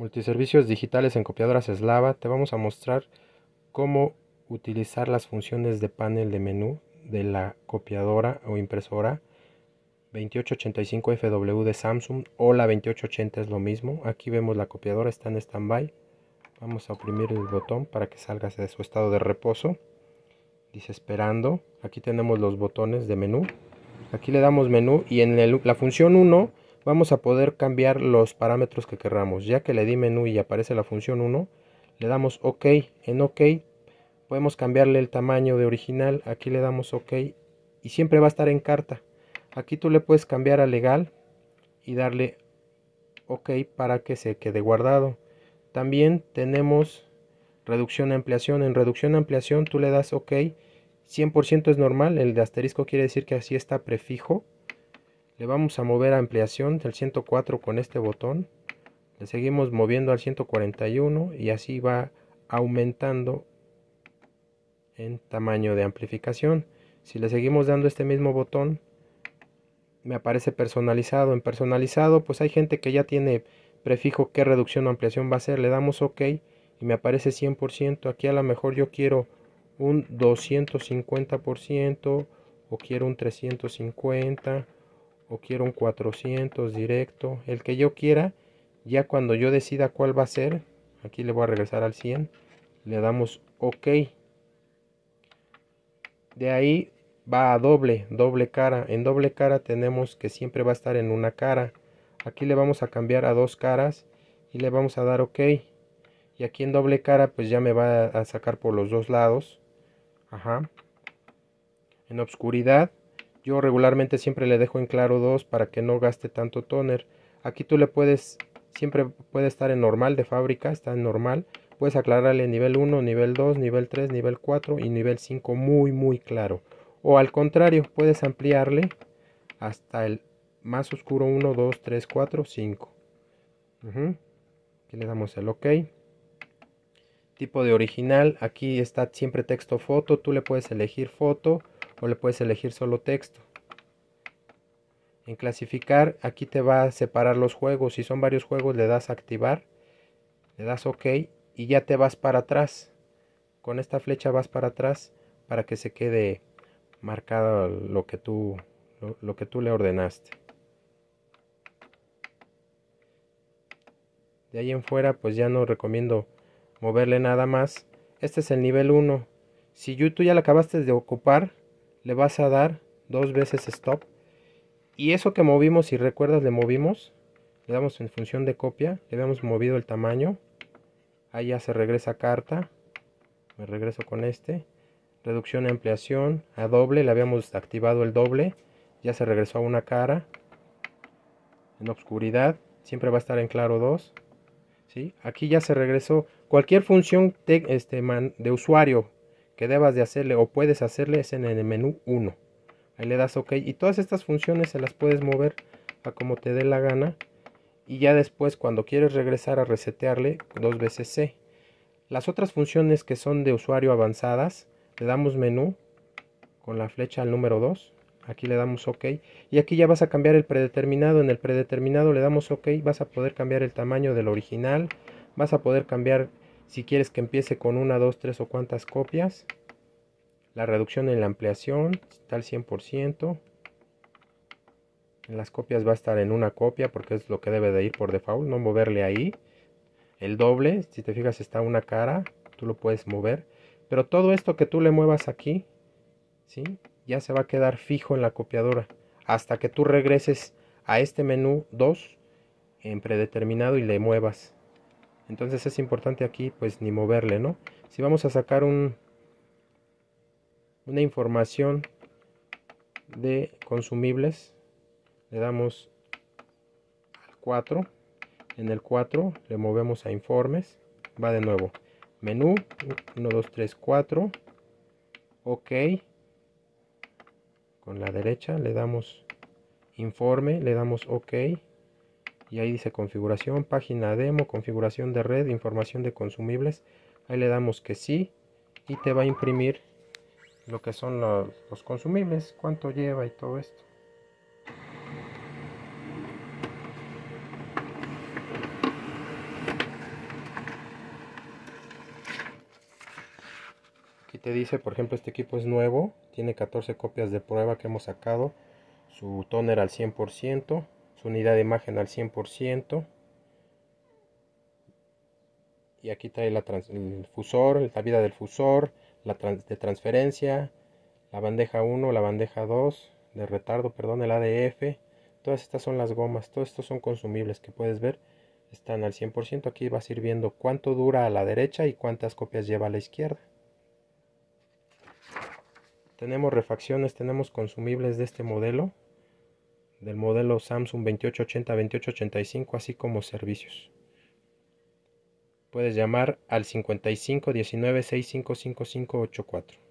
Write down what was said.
multiservicios digitales en copiadoras Slava, te vamos a mostrar cómo utilizar las funciones de panel de menú de la copiadora o impresora 2885FW de Samsung o la 2880 es lo mismo. Aquí vemos la copiadora está en standby. Vamos a oprimir el botón para que salga de su estado de reposo. Dice esperando. Aquí tenemos los botones de menú. Aquí le damos menú y en la función 1 vamos a poder cambiar los parámetros que querramos. Ya que le di menú y aparece la función 1, le damos OK. En OK podemos cambiarle el tamaño de original. Aquí le damos OK y siempre va a estar en carta. Aquí tú le puedes cambiar a legal y darle OK para que se quede guardado. También tenemos reducción ampliación. En reducción ampliación tú le das OK. 100% es normal, el de asterisco quiere decir que así está prefijo. Le vamos a mover a ampliación del 104 con este botón. Le seguimos moviendo al 141 y así va aumentando en tamaño de amplificación. Si le seguimos dando este mismo botón, me aparece personalizado. En personalizado, pues hay gente que ya tiene prefijo qué reducción o ampliación va a ser. Le damos OK y me aparece 100%. Aquí a lo mejor yo quiero un 250% o quiero un 350% o quiero un 400 directo, el que yo quiera, ya cuando yo decida cuál va a ser, aquí le voy a regresar al 100, le damos OK. De ahí va a doble, doble cara. En doble cara tenemos que siempre va a estar en una cara. Aquí le vamos a cambiar a dos caras y le vamos a dar OK. Y aquí en doble cara pues ya me va a sacar por los dos lados. Ajá. En obscuridad yo regularmente siempre le dejo en claro 2 para que no gaste tanto toner. Aquí tú le puedes, siempre puede estar en normal de fábrica, está en normal. Puedes aclararle nivel 1, nivel 2, nivel 3, nivel 4 y nivel 5 muy muy claro. O al contrario, puedes ampliarle hasta el más oscuro 1, 2, 3, 4, 5. Aquí le damos el OK. Tipo de original, aquí está siempre texto foto, tú le puedes elegir foto o le puedes elegir solo texto. En clasificar, aquí te va a separar los juegos. Si son varios juegos, le das activar, le das OK y ya te vas para atrás. Con esta flecha vas para atrás para que se quede marcado lo que tú, lo, que tú le ordenaste. De ahí en fuera, pues ya no recomiendo moverle nada más. Este es el nivel 1. Si tú ya lo acabaste de ocupar, le vas a dar dos veces stop y eso que movimos si recuerdas le movimos le damos en función de copia le habíamos movido el tamaño ahí ya se regresa carta me regreso con este reducción a ampliación a doble le habíamos activado el doble ya se regresó a una cara en oscuridad. siempre va a estar en claro 2 ¿sí? aquí ya se regresó cualquier función este, man, de usuario que debas de hacerle o puedes hacerle es en el menú 1. Ahí le das OK y todas estas funciones se las puedes mover a como te dé la gana. Y ya después cuando quieres regresar a resetearle dos veces C. Las otras funciones que son de usuario avanzadas, le damos menú con la flecha al número 2. Aquí le damos OK. Y aquí ya vas a cambiar el predeterminado. En el predeterminado le damos OK. Vas a poder cambiar el tamaño del original. Vas a poder cambiar si quieres que empiece con una, dos, tres o cuantas copias. La reducción en la ampliación está al 100%. En las copias va a estar en una copia porque es lo que debe de ir por default. No moverle ahí. El doble, si te fijas, está una cara. Tú lo puedes mover. Pero todo esto que tú le muevas aquí, ¿sí? ya se va a quedar fijo en la copiadora. Hasta que tú regreses a este menú 2 en predeterminado y le muevas entonces es importante aquí pues ni moverle, ¿no? Si vamos a sacar un, una información de consumibles, le damos al 4, en el 4 le movemos a informes, va de nuevo, menú, 1, 2, 3, 4, ok, con la derecha le damos informe, le damos ok, y ahí dice configuración, página demo, configuración de red, información de consumibles. Ahí le damos que sí y te va a imprimir lo que son los consumibles, cuánto lleva y todo esto. Aquí te dice, por ejemplo, este equipo es nuevo, tiene 14 copias de prueba que hemos sacado, su tóner al 100% su unidad de imagen al 100% y aquí trae la el fusor, la vida del fusor, la de transferencia, la bandeja 1, la bandeja 2, de retardo, perdón, el ADF. Todas estas son las gomas, todos estos son consumibles que puedes ver, están al 100%. Aquí vas a ir viendo cuánto dura a la derecha y cuántas copias lleva a la izquierda. Tenemos refacciones, tenemos consumibles de este modelo del modelo Samsung 2880-2885, así como servicios. Puedes llamar al 5519 655584.